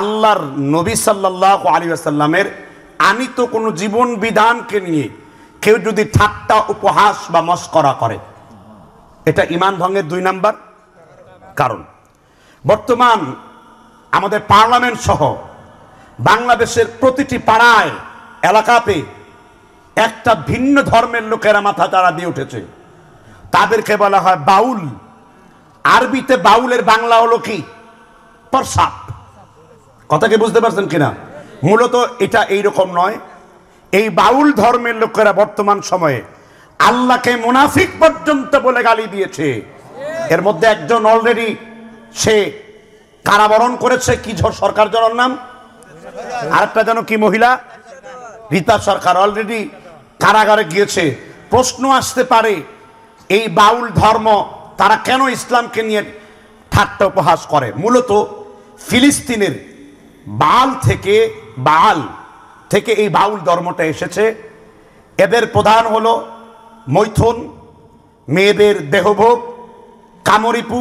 আল্লাহর নবী সাল্লাহ আলী আসাল্লামের আনিত কোনো জীবন বিধানকে নিয়ে কেউ যদি ঠাট্টা উপহাস বা মস্করা করে এটা ইমান ভঙ্গের দুই নাম্বার কারণ বর্তমান আমাদের পার্লামেন্ট সহ বাংলাদেশের প্রতিটি পাড়ায় এলাকাতে একটা ভিন্ন ধর্মের লোকেরা মাথা তারা দিয়ে উঠেছে তাদেরকে বলা হয় বাউল আরবিতে বাউলের বাংলা হলো কি প্রসাদ কথা কি বুঝতে পারছেন কিনা মূলত এটা এই রকম নয় এই বাউল ধর্মের লোকেরা বর্তমান সময়ে আল্লাহকে মুনাফিক পর্যন্ত বলে গালি দিয়েছে এর মধ্যে একজন অলরেডি সে কারাবরণ করেছে কি সরকার জনের নাম আরেকটা যেন কি মহিলা রীতা সরকার অলরেডি কারাগারে গিয়েছে প্রশ্ন আসতে পারে এই বাউল ধর্ম তারা কেন ইসলামকে নিয়ে ঠাট্টা উপহাস করে মূলত ফিলিস্তিনের বাল থেকে বাল থেকে এই বাউল ধর্মটা এসেছে এদের প্রধান হল মৈথুন মেয়েদের দেহভোগ কামরিপু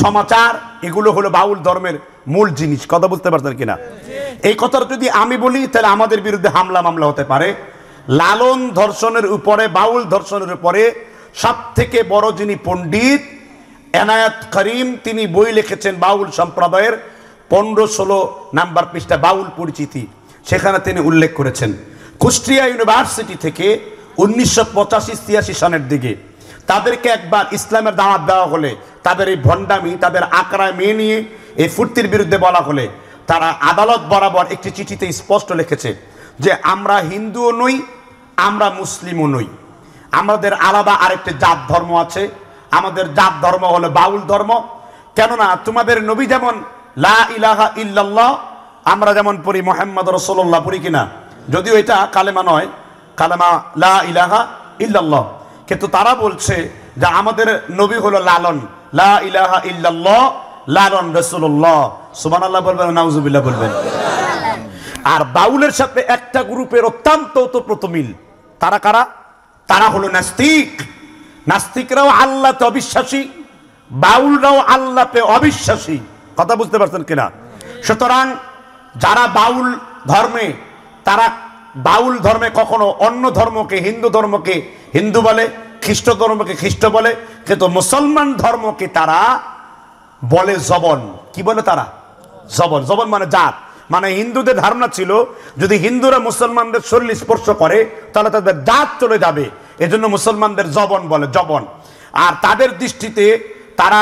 সমাচার এগুলো হলো বাউল ধর্মের মূল জিনিস কথা বুঝতে পারতেন কিনা এই কথাটা যদি আমি বলি তাহলে আমাদের বিরুদ্ধে হামলা মামলা হতে পারে লালন ধর্ষণের উপরে বাউল ধর্ষণের উপরে সব থেকে বড় যিনি পণ্ডিত এনায়াত করিম তিনি বই লিখেছেন বাউল সম্প্রদায়ের পনেরো ষোলো নাম্বার পৃষ্ঠা বাউল পরিচিতি সেখানে তিনি উল্লেখ করেছেন কুষ্টিয়া ইউনিভার্সিটি থেকে উনিশশো পঁচাশি ছিয়াশি সনের দিকে তাদেরকে একবার ইসলামের দাওয়াত দেওয়া হলে তাদের এই ভণ্ডামি তাদের আকড়া মেয়ে নিয়ে এই ফুর্তির বিরুদ্ধে বলা হলে তারা আদালত বরাবর একটি চিঠিতে স্পষ্ট লিখেছে যে আমরা হিন্দুও নই আমরা মুসলিমও নই আমাদের আলাদা আরেকটি জাত ধর্ম আছে আমাদের জাত ধর্ম হলো বাউল ধর্ম কেননা তোমাদের নবী যেমন লা ইলাহা ইল্লাল্লাহ আমরা যেমন পড়ি মোহাম্মদ রসোল্লাহ পড়ি কিনা যদিও এটা কালেমা নয় কালেমা লা ইলাহা ইল্লাল্লাহ কিন্তু তারা বলছে যে আমাদের নবী হলো লালন লা ইলাহা ইল্লাল্লাহ লালন রসুল্লাহ সুবানাল্লাহ বলবেন নাউজুবিল্লাহ বলবেন আর বাউলের সাথে একটা গ্রুপের অত্যন্ত ওতপ্রত মিল তারা কারা তারা হলো নাস্তিক নাস্তিকরাও আল্লাহতে অবিশ্বাসী বাউলরাও আল্লাহতে অবিশ্বাসী কথা বুঝতে পারছেন কিনা সুতরাং যারা বাউল ধর্মে তারা বাউল ধর্মে কখনো অন্য ধর্মকে হিন্দু ধর্মকে হিন্দু বলে খ্রিস্ট ধর্মকে খ্রিস্ট বলে কিন্তু মুসলমান ধর্মকে তারা বলে জবন কি বলে তারা জবন জবন মানে জাত মানে হিন্দুদের ধারণা ছিল যদি হিন্দুরা মুসলমানদের শরীর স্পর্শ করে তাহলে তাদের জাত চলে যাবে এজন্য মুসলমানদের জবন বলে জবন আর তাদের দৃষ্টিতে তারা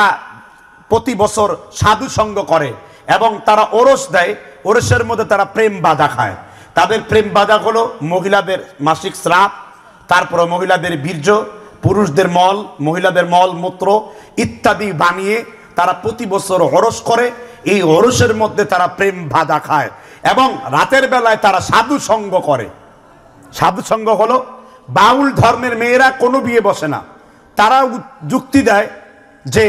প্রতি বছর সাধু সঙ্গ করে এবং তারা ওরস দেয় ওরসের মধ্যে তারা প্রেম বাধা খায় তাদের প্রেম বাধা হলো মহিলাদের মাসিক স্রাপ তারপর মহিলাদের বীর্য পুরুষদের মল মহিলাদের মল মূত্র ইত্যাদি বানিয়ে তারা প্রতি বছর হরস করে এই হরসের মধ্যে তারা প্রেম বাধা খায় এবং রাতের বেলায় তারা সাধু সঙ্গ করে সাধু সঙ্গ হলো বাউল ধর্মের মেয়েরা কোনো বিয়ে বসে না তারা যুক্তি দেয় যে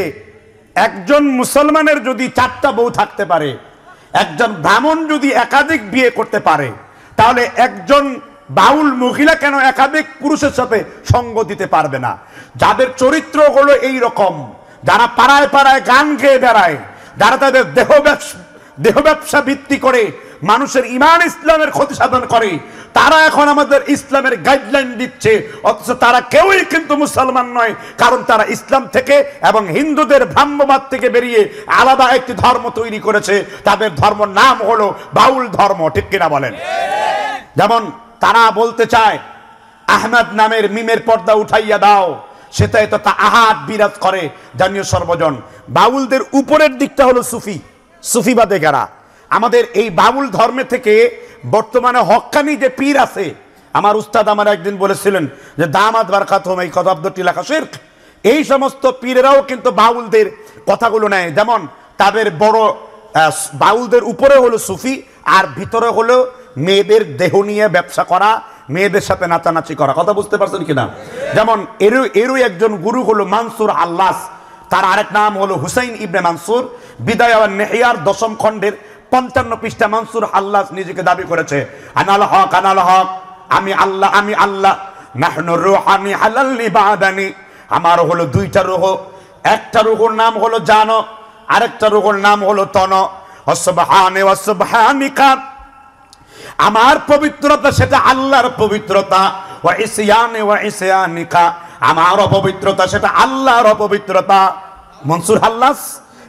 একজন মুসলমানের যদি চারটা বউ থাকতে পারে একজন ব্রাহ্মণ যদি একাধিক বিয়ে করতে পারে তাহলে একজন বাউল মহিলা কেন একাধিক পুরুষের সাথে সঙ্গ দিতে পারবে না যাদের চরিত্রগুলো এই রকম যারা পাড়ায় পাড়ায় গান গেয়ে বেড়ায় যারা তাদের দেহ ব্যবসা দেহ ব্যবসা ভিত্তি করে মানুষের ইমান ইসলামের ক্ষতি সাধন করে তারা এখন আমাদের ইসলামের গাইডলাইন দিচ্ছে অথচ তারা কেউই কিন্তু মুসলমান নয় কারণ তারা ইসলাম থেকে এবং হিন্দুদের ভ্রাম্যবাদ থেকে বেরিয়ে আলাদা একটি ধর্ম তৈরি করেছে তাদের ধর্ম নাম হলো বাউল ধর্ম ঠিক কিনা বলেন যেমন তারা বলতে চায় আহমেদ নামের মিমের পর্দা উঠাইয়া দাও সেটাই তো তা আহাত বিরাজ করে জানীয় সর্বজন বাউলদের উপরের দিকটা হলো সুফি সুফিবাদে গেরা আমাদের এই বাউল ধর্মে থেকে বর্তমানে হক্কানি যে পীর আছে আমার উস্তাদ আমার একদিন বলেছিলেন যে দামাত বারকাত হোম এই কথাব্দটি লেখা টিলাকা শেখ এই সমস্ত পীরেরাও কিন্তু বাউলদের কথাগুলো নেয় যেমন তাদের বড় বাউলদের উপরে হলো সুফি আর ভিতরে হলো মেয়েদের দেহ নিয়ে ব্যবসা করা মেয়েদের সাথে নাচানাচি করা কথা বুঝতে পারছেন কিনা যেমন এরও এরও একজন গুরু হলো মানসুর আল্লাস তার আরেক নাম হলো হুসাইন ইবনে মানসুর বিদায় নেহিয়ার দশম খণ্ডের পঞ্চান্ন পৃষ্ঠা মানসুর আল্লাহ নিজেকে দাবি করেছে আনাল হক আনাল হক আমি আল্লাহ আমি আল্লাহ নাহন হালাল্লি বাদানি আমার হলো দুইটা রোহ একটা রোহর নাম হলো জান আরেকটা রোহর নাম হলো তন আমার পবিত্রতা সেটা আল্লাহর পবিত্রতা ও ইসিয়ানে ও ইসিয়ানিকা আমার অপবিত্রতা সেটা আল্লাহর অপবিত্রতা মনসুর হাল্লাস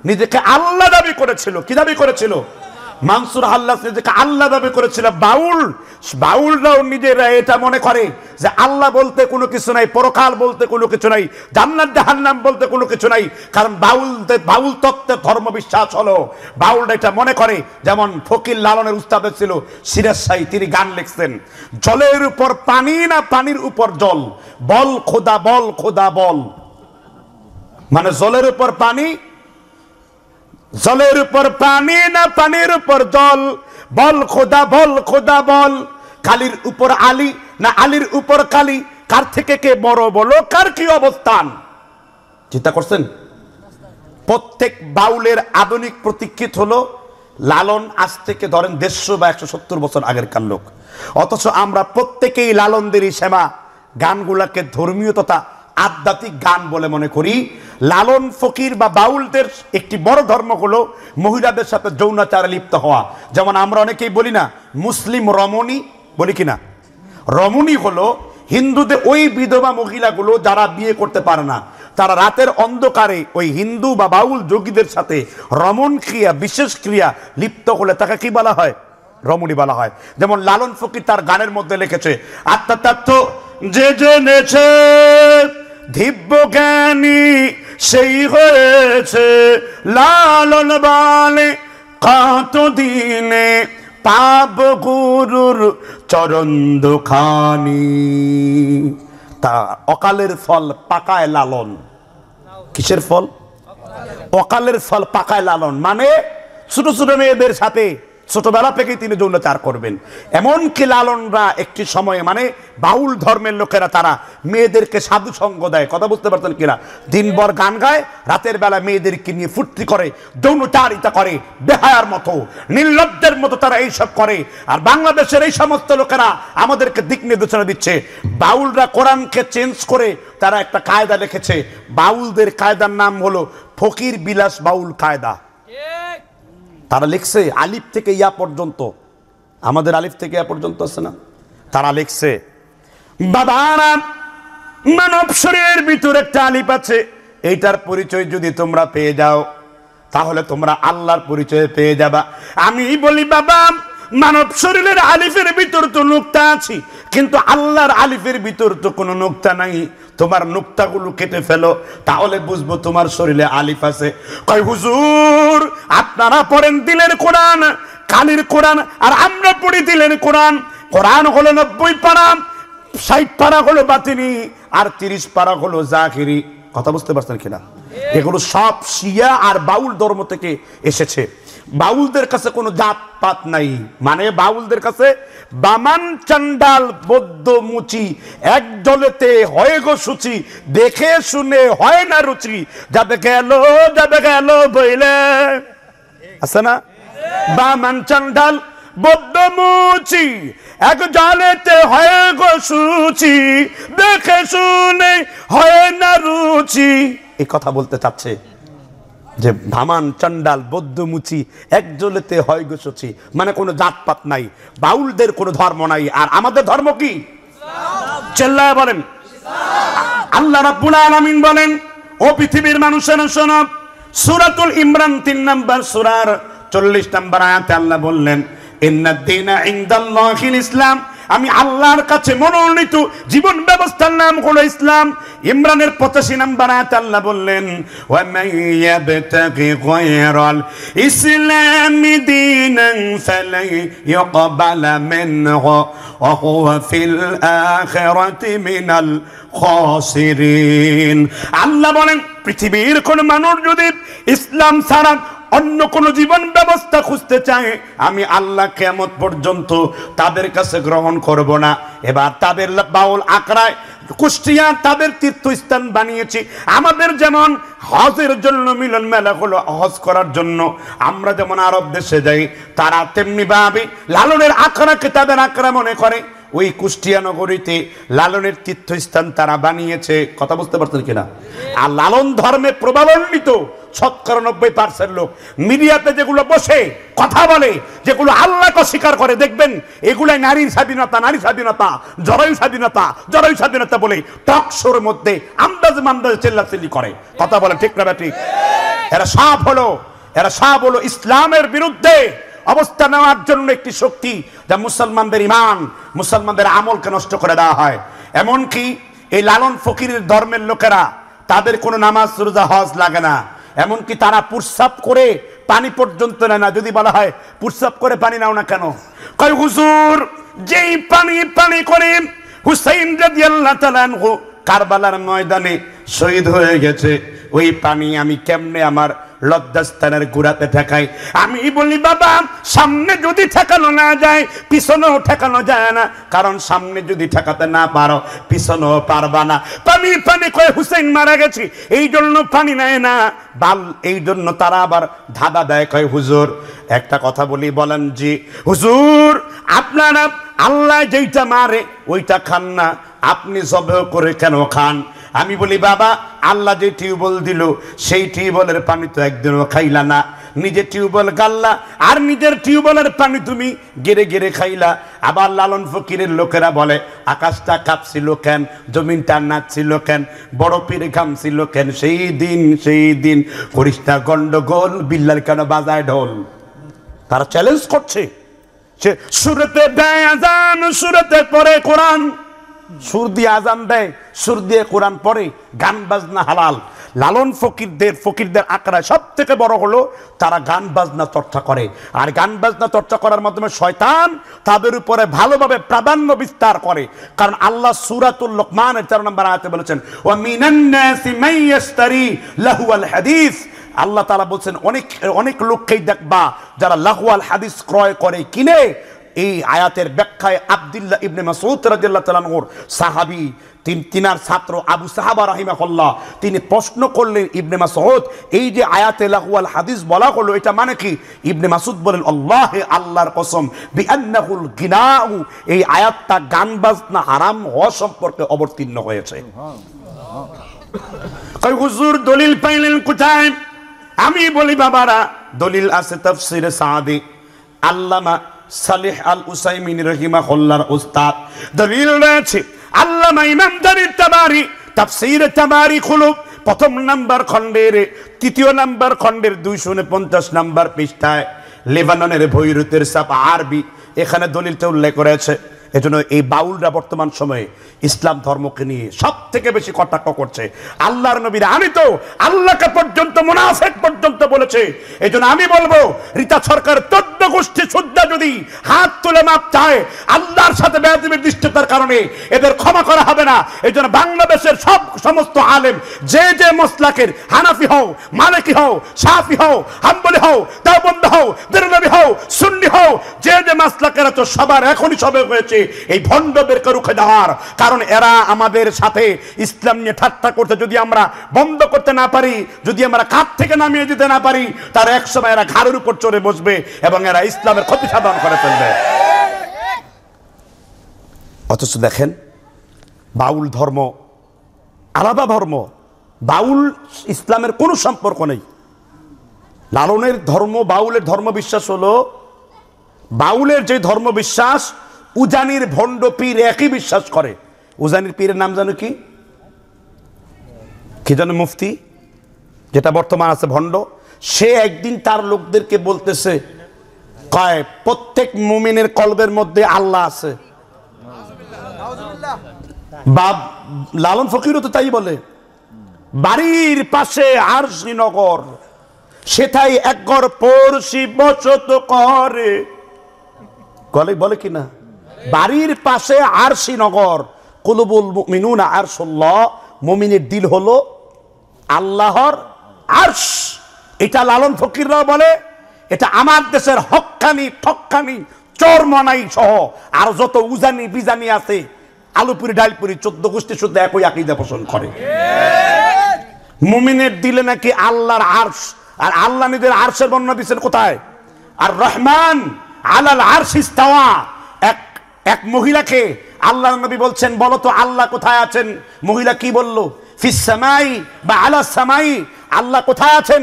নিজেকে আল্লাহ দাবি করেছিল কি দাবি করেছিল মানসুর আল্লাহ নিজেকে আল্লাহ দাবি করেছিল বাউল বাউলরাও নিজেরা এটা মনে করে যে আল্লাহ বলতে কোনো কিছু নাই পরকাল বলতে কোনো কিছু নাই জান্নাত জাহান্নাম বলতে কোনো কিছু নাই কারণ বাউল বাউল তত্ত্বে ধর্ম বিশ্বাস হলো বাউলরা এটা মনে করে যেমন ফকির লালনের উস্তাদ ছিল সিরাজ সাই তিনি গান লিখছেন জলের উপর পানি না পানির উপর জল বল খোদা বল খোদা বল মানে জলের উপর পানি জলের উপর পানি না পানির উপর জল বল খোদা বল খোদা বল কালির উপর আলী না আলীর উপর কালি কার থেকে কে বড় বলো কার কি অবস্থান চিন্তা করছেন প্রত্যেক বাউলের আধুনিক প্রতীক্ষিত হলো লালন আজ থেকে ধরেন দেড়শো বা একশো সত্তর বছর আগেরকার লোক অথচ আমরা প্রত্যেকেই লালনদেরই সেবা গানগুলাকে ধর্মীয় তথা আধ্যাত্মিক গান বলে মনে করি লালন ফকির বা বাউলদের একটি বড় ধর্ম হলো মহিলাদের সাথে যৌনাচারে লিপ্ত হওয়া যেমন আমরা অনেকেই বলি না মুসলিম রমণী বলি কিনা রমণী হলো হিন্দুদের ওই বিধবা মহিলাগুলো যারা বিয়ে করতে পারে না তারা রাতের অন্ধকারে ওই হিন্দু বা বাউল যোগীদের সাথে রমণ ক্রিয়া বিশেষ ক্রিয়া লিপ্ত হলে তাকে কি বলা হয় রমণী বলা হয় যেমন লালন ফকির তার গানের মধ্যে লিখেছে আত্মাত্মার্থ যে জেনেছে দিব্য জ্ঞানী সেই হয়েছে লালন বালে কত দিনে গুরুর চরণ দুখানি তা অকালের ফল পাকায় লালন কিসের ফল অকালের ফল পাকায় লালন মানে ছোট ছোট মেয়েদের সাথে ছোটবেলা থেকেই তিনি যৌনাচার করবেন এমনকি লালনরা একটি সময়ে মানে বাউল ধর্মের লোকেরা তারা মেয়েদেরকে সাধু সঙ্গ দেয় কথা বুঝতে পারতেন কিনা দিনভর গান গায় রাতের বেলা মেয়েদেরকে নিয়ে ফুর্তি করে যৌনচারিতা করে বেহায়ার মতো নির্লজ্জের মতো তারা এইসব করে আর বাংলাদেশের এই সমস্ত লোকেরা আমাদেরকে দিক নির্দেশনা দিচ্ছে বাউলরা কোরআনকে চেঞ্জ করে তারা একটা কায়দা লিখেছে বাউলদের কায়দার নাম হলো ফকির বিলাস বাউল কায়দা তারা লিখছে আলিফ থেকে ইয়া পর্যন্ত আমাদের আলিফ থেকে ইয়া পর্যন্ত আছে না তারা লিখছে মানব শরীরের ভিতরে একটা আলিফ আছে এইটার পরিচয় যদি তোমরা পেয়ে যাও তাহলে তোমরা আল্লাহর পরিচয় পেয়ে যাবা আমি বলি বাবা মানব শরীরের আলিফের ভিতর তো নুক্তা আছে কিন্তু আল্লাহর আলিফের ভিতর তো কোনো নুক্তা নাই তোমার নুক্তাগুলো কেটে ফেলো তাহলে বুঝবো তোমার শরীরে আলিফ আছে কয় হুজুর আপনারা পড়েন দিলের কোরআন কালির কোরআন আর আমরা পড়ি দিলের কোরআন কোরআন হলো নব্বই পারা ষাট পারা হলো বাতিনি আর তিরিশ পারা হলো জাহিরি কথা বুঝতে পারছেন কিনা এগুলো সব শিয়া আর বাউল ধর্ম থেকে এসেছে বাউলদের কাছে কোনো জাত পাত নাই মানে বাউলদের কাছে বামান চান্ডাল বৌদ্ধ মুচি এক জলেতে হয় গো সুচি দেখে শুনে হয় না রুচি যাবে গেল যাবে গেল বইলে আছে না বামান চান্ডাল বৌদ্ধ মুচি এক জলেতে হয় গো সুচি দেখে শুনে হয় না রুচি এই কথা বলতে চাচ্ছে যে ভামান চণ্ডাল বৌদ্ধমুচি একজলেতে হয় গোসছি মানে কোনো জাতপাত নাই বাউলদের কোনো ধর্ম নাই আর আমাদের ধর্ম কি চেল্লায় বলেন আল্লাহ রাব্বুল আলামিন বলেন ও পৃথিবীর মানুষের শোনো সূরাতুল ইমরান তিন নম্বর সূরার চল্লিশ নম্বর আয়াতে আল্লাহ বললেন ইন্নাদ দীনা ইনদাল্লাহিল ইসলাম আমি আল্লাহর কাছে মনোনীত জীবন ব্যবস্থার নাম হলো ইসলাম ইমরানের পঁচাশি নাম্বার আয়াত আল্লাহ বললেন ইসলাম আল্লাহ বলেন পৃথিবীর কোন মানুষ যদি ইসলাম ছাড়া অন্য কোনো জীবন ব্যবস্থা খুঁজতে চায় আমি আল্লাহ কেমত পর্যন্ত তাদের কাছে গ্রহণ করব না এবার তাদের বাউল আঁকড়ায় কুষ্টিয়া তাদের তীর্থস্থান বানিয়েছি আমাদের যেমন হজের জন্য মিলন মেলা হলো হজ করার জন্য আমরা যেমন আরব দেশে যাই তারা তেমনি ভাবি লালনের আঁকড়াকে তাদের আঁকড়া মনে করে ওই কুষ্টিয়া নগরীতে লালনের তীর্থস্থান তারা বানিয়েছে কথা বুঝতে পারছেন কিনা আর লালন ধর্মে প্রবালন্বিত শতকরা নব্বই পার্সেন্ট লোক মিডিয়াতে যেগুলো বসে কথা বলে যেগুলো আল্লাহকে স্বীকার করে দেখবেন এগুলাই নারীর স্বাধীনতা নারী স্বাধীনতা জরায়ু স্বাধীনতা জরায়ু স্বাধীনতা বলে টকশোর মধ্যে আন্দাজ মান্দাজ চেল্লাচিল্লি করে কথা বলে ঠিক না ঠিক এরা সব হলো এরা সব হলো ইসলামের বিরুদ্ধে অবস্থা নেওয়ার জন্য একটি শক্তি যা মুসলমানদের ইমান মুসলমানদের আমলকে নষ্ট করে দেওয়া হয় এমনকি এই লালন ফকিরের ধর্মের লোকেরা তাদের কোনো নামাজ রোজা হজ লাগে না এমনকি তারা পুরসাপ করে পানি পর্যন্ত নেয় না যদি বলা হয় পুরসাপ করে পানি নাও না কেন কয় হুজুর যেই পানি পানি করে হুসাইন রাজি আল্লাহ কারবালার ময়দানে শহীদ হয়ে গেছে ওই পানি আমি কেমনে আমার লজ্জাস্থানের গুড়াতে ঠেকায় আমি বলি বাবা সামনে যদি ঠেকানো না যায় পিছনেও ঠেকানো যায় না কারণ সামনে যদি ঠেকাতে না পারো পিছনেও পারবা না পানি পানি কয়ে হুসেন মারা গেছি এই জন্য পানি নেয় না বাল এই জন্য তারা আবার ধাঁধা দেয় কয় হুজুর একটা কথা বলি বলেন জি হুজুর আপনারা আল্লাহ যেইটা মারে ওইটা খান না আপনি জব করে কেন খান আমি বলি বাবা আল্লাহ যে টিউবওয়েল দিল সেই টিউবওয়েলের পানি তো একদিনও খাইলা না নিজে টিউবওয়েল গাল্লা আর নিজের টিউবওয়েলের পানি তুমি গেড়ে গেড়ে খাইলা আবার লালন ফকিরের লোকেরা বলে আকাশটা কাঁপছিল কেন জমিনটা নাচছিল কেন বড় পীর ঘামছিল কেন সেই দিন সেই দিন করিস্তা গন্ডগোল বিল্লার কেন বাজায় ঢোল তারা চ্যালেঞ্জ করছে সে সুরতে দেয় সুরতে পরে কোরআন সুর দিয়ে আজান দেয় সুর দিয়ে কোরআন পরে গান বাজনা হালাল লালন ফকিরদের ফকিরদের আঁকড়া সব থেকে বড় হলো তারা গান বাজনা চর্চা করে আর গান বাজনা চর্চা করার মাধ্যমে শয়তান তাদের উপরে ভালোভাবে প্রাধান্য বিস্তার করে কারণ আল্লাহ সুরাতুল লোকমানের তেরো নম্বর আয়াতে বলেছেন ও মিনান্নাসি লাহুয়াল হাদিস আল্লাহ তালা বলছেন অনেক অনেক লোককেই দেখবা যারা লাহুয়াল হাদিস ক্রয় করে কিনে এই আয়াতের ব্যাখ্যায় আবদুল্লাহ ইবনে মাসুদ রাজিল্লাহ সাহাবি তিন তিনার ছাত্র আবু সাহাবা রাহিমাকল্লা তিনি প্রশ্ন করলেন ইবনে মাসুদ এই যে আয়াতে লাহুয়াল হাদিস বলা হলো এটা মানে কি ইবনে মাসুদ বলেন আল্লাহ আল্লাহর কসম বিআন্নাহুল গিনাউ এই আয়াতটা গান বাজনা হারাম হওয়া সম্পর্কে অবতীর্ণ হয়েছে হুজুর দলিল পাইলেন কোথায় আমি বলি বাবারা দলিল আছে তাফসিরে সাদি আল্লামা সালেহ আল উসাইমিন রহিমা হল্লার উস্তাদ দলিল রয়েছে আল্লামা ইমামদারির তাবারি তাফসির তাবারি খুলুক প্রথম নাম্বার খণ্ডের তৃতীয় নাম্বার খণ্ডের দুইশো পঞ্চাশ নাম্বার পৃষ্ঠায় লেবাননের ভৈরুতের সাপ আরবি এখানে দলিলটা উল্লেখ করেছে এজন্য এই বাউলরা বর্তমান সময়ে ইসলাম ধর্মকে নিয়ে সব থেকে বেশি কটাক্ষ করছে আল্লাহর নবীর আমি তো আল্লাহকে পর্যন্ত মুনাফেক পর্যন্ত বলেছে এই আমি বলবো রীতা সরকার চোদ্দ গোষ্ঠী শুদ্ধা যদি হাত তুলে মাপ চায় আল্লাহর সাথে বেয়াদিমের দৃষ্টতার কারণে এদের ক্ষমা করা হবে না এই বাংলাদেশের সব সমস্ত আলেম যে যে মসলাকের হানাফি হও মালিকি হও সাফি হও হাম্বলি হও দেওবন্দ হও দেরনবী হও সুন্নি হও যে যে মাসলাকের তো সবার এখনই সবে হয়েছে আসে এই ভণ্ড ভণ্ডদেরকে রুখে দেওয়ার কারণ এরা আমাদের সাথে ইসলাম নিয়ে ঠাট্টা করতে যদি আমরা বন্ধ করতে না পারি যদি আমরা কাপ থেকে নামিয়ে দিতে না পারি তার একসময় এরা ঘাড়ের উপর চড়ে বসবে এবং এরা ইসলামের ক্ষতি সাধন করে ফেলবে অথচ দেখেন বাউল ধর্ম আলাদা ধর্ম বাউল ইসলামের কোনো সম্পর্ক নেই লালনের ধর্ম বাউলের ধর্ম বিশ্বাস হলো বাউলের যে ধর্ম বিশ্বাস উজানির ভণ্ড পীর একই বিশ্বাস করে উজানির পীরের নাম জানো কি কি জানো মুফতি যেটা বর্তমান আছে ভণ্ড সে একদিন তার লোকদেরকে বলতেছে কয় প্রত্যেক মুমিনের কলবের মধ্যে আল্লাহ আছে বাব লালন ফকিরও তো তাই বলে বাড়ির পাশে আর শ্রীনগর সেটাই একগর পড়শি বসত করে বলে কিনা বাড়ির পাশে আরশি নগর কুলুবুল মিনুন আর মমিনের দিল হলো আল্লাহর আর্শ এটা লালন ফকিররাও বলে এটা আমার দেশের হকানি ঠক্কানি চরমনাই সহ আর যত উজানি বিজানি আছে আলুপুরি ডালপুরি চোদ্দ গোষ্ঠী শুদ্ধ একই একই পোষণ করে মুমিনের দিলে নাকি আল্লাহর আর্শ আর আল্লাহ নিজের আর্শের বর্ণনা দিচ্ছেন কোথায় আর রহমান আল্লাহ আর্শ ইস্তাওয়া এক মহিলাকে আল্লাহ নবী বলছেন বলো তো আল্লাহ কোথায় আছেন মহিলা কি বলল ফিসামাই বা আলা সামাই আল্লাহ কোথায় আছেন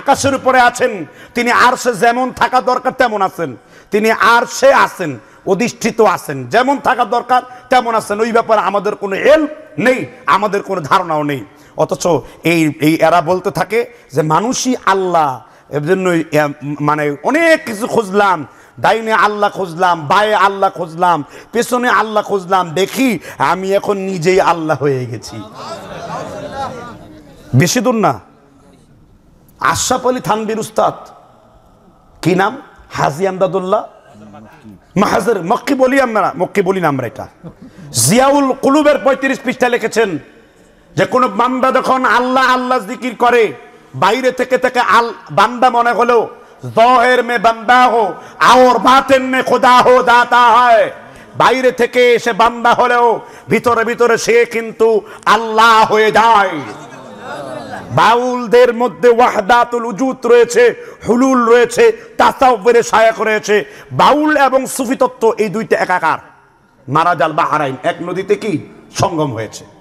আকাশের উপরে আছেন তিনি আর সে যেমন থাকা দরকার তেমন আছেন তিনি আর সে আছেন অধিষ্ঠিত আছেন যেমন থাকা দরকার তেমন আছেন ওই ব্যাপারে আমাদের কোনো এল নেই আমাদের কোনো ধারণাও নেই অথচ এই এই এরা বলতে থাকে যে মানুষই আল্লাহ এর জন্য মানে অনেক কিছু খুঁজলাম ডাইনে আল্লাহ খুঁজলাম বায়ে আল্লাহ খুঁজলাম পেছনে আল্লাহ খুঁজলাম দেখি আমি এখন নিজেই আল্লাহ হয়ে গেছি বেশি দূর না আশাফ আলী থানবির উস্তাদ কি নাম হাজি আমদাদুল্লাহ মাহাজের মক্কি বলি আমরা মক্কি বলি না আমরা এটা জিয়াউল কুলুবের পঁয়ত্রিশ পৃষ্ঠা লিখেছেন যে কোনো বান্দা যখন আল্লাহ আল্লাহ জিকির করে বাইরে থেকে থেকে আল বান্দা মনে হলেও জহের মে বান্দা হো আওর বাতেন মে খোদা হো দাতা হয় বাইরে থেকে এসে বান্দা হলেও ভিতরে ভিতরে সে কিন্তু আল্লাহ হয়ে যায় বাউলদের মধ্যে ওয়াহদাতুল উজুত রয়েছে হুলুল রয়েছে তাসাউবের সায়াক রয়েছে বাউল এবং সুফি তত্ত্ব এই দুইটা একাকার মারাজাল বা হারাইন এক নদীতে কি সঙ্গম হয়েছে